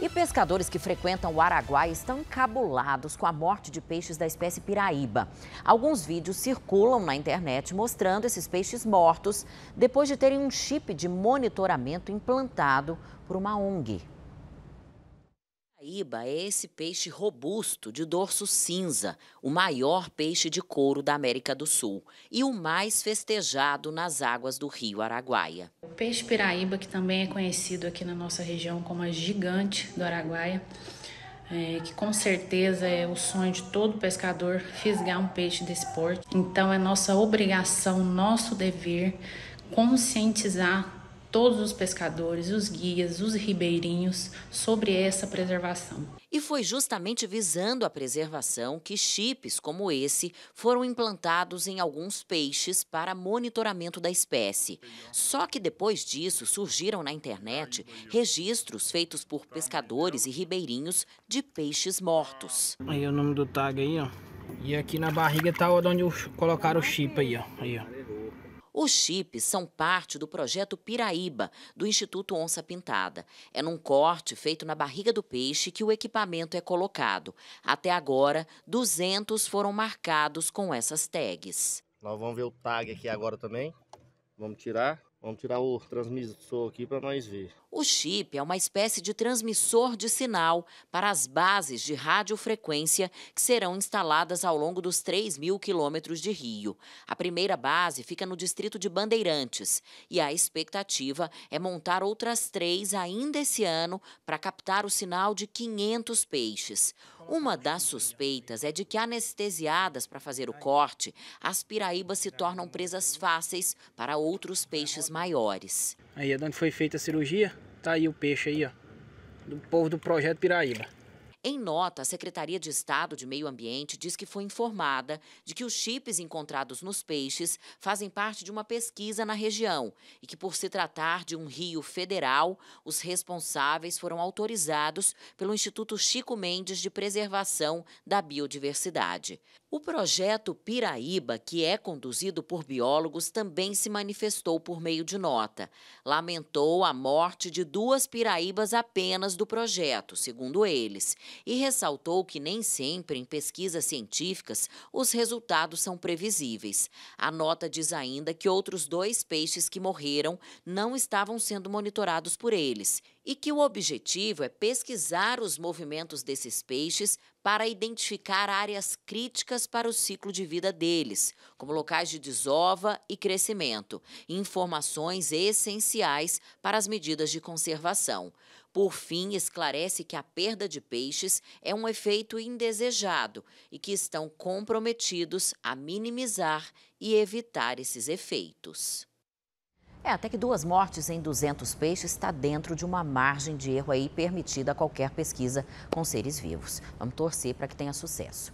E pescadores que frequentam o Araguai estão encabulados com a morte de peixes da espécie piraíba. Alguns vídeos circulam na internet mostrando esses peixes mortos depois de terem um chip de monitoramento implantado por uma ONG. Iba é esse peixe robusto de dorso cinza, o maior peixe de couro da América do Sul e o mais festejado nas águas do rio Araguaia. O peixe piraíba, que também é conhecido aqui na nossa região como a gigante do Araguaia, é, que com certeza é o sonho de todo pescador fisgar um peixe desse porte. Então é nossa obrigação, nosso dever conscientizar todos os pescadores, os guias, os ribeirinhos sobre essa preservação. E foi justamente visando a preservação que chips como esse foram implantados em alguns peixes para monitoramento da espécie. Só que depois disso surgiram na internet registros feitos por pescadores e ribeirinhos de peixes mortos. Aí o nome do tag aí, ó. E aqui na barriga tá onde colocaram o chip aí, ó. Aí, ó. Os chips são parte do projeto Piraíba, do Instituto Onça Pintada. É num corte feito na barriga do peixe que o equipamento é colocado. Até agora, 200 foram marcados com essas tags. Nós vamos ver o tag aqui agora também. Vamos tirar. Vamos tirar o transmissor aqui para nós ver. O chip é uma espécie de transmissor de sinal para as bases de radiofrequência que serão instaladas ao longo dos 3 mil quilômetros de Rio. A primeira base fica no distrito de Bandeirantes e a expectativa é montar outras três ainda esse ano para captar o sinal de 500 peixes. Uma das suspeitas é de que anestesiadas para fazer o corte, as piraíbas se tornam presas fáceis para outros peixes maiores. Aí é onde foi feita a cirurgia, tá aí o peixe aí, ó, do povo do projeto Piraíba. Em nota, a Secretaria de Estado de Meio Ambiente diz que foi informada de que os chips encontrados nos peixes fazem parte de uma pesquisa na região e que, por se tratar de um rio federal, os responsáveis foram autorizados pelo Instituto Chico Mendes de Preservação da Biodiversidade. O projeto Piraíba, que é conduzido por biólogos, também se manifestou por meio de nota. Lamentou a morte de duas piraíbas apenas do projeto, segundo eles, e ressaltou que nem sempre em pesquisas científicas os resultados são previsíveis. A nota diz ainda que outros dois peixes que morreram não estavam sendo monitorados por eles e que o objetivo é pesquisar os movimentos desses peixes para identificar áreas críticas para o ciclo de vida deles, como locais de desova e crescimento, informações essenciais para as medidas de conservação. Por fim, esclarece que a perda de peixes é um efeito indesejado e que estão comprometidos a minimizar e evitar esses efeitos. É, até que duas mortes em 200 peixes está dentro de uma margem de erro aí permitida a qualquer pesquisa com seres vivos. Vamos torcer para que tenha sucesso.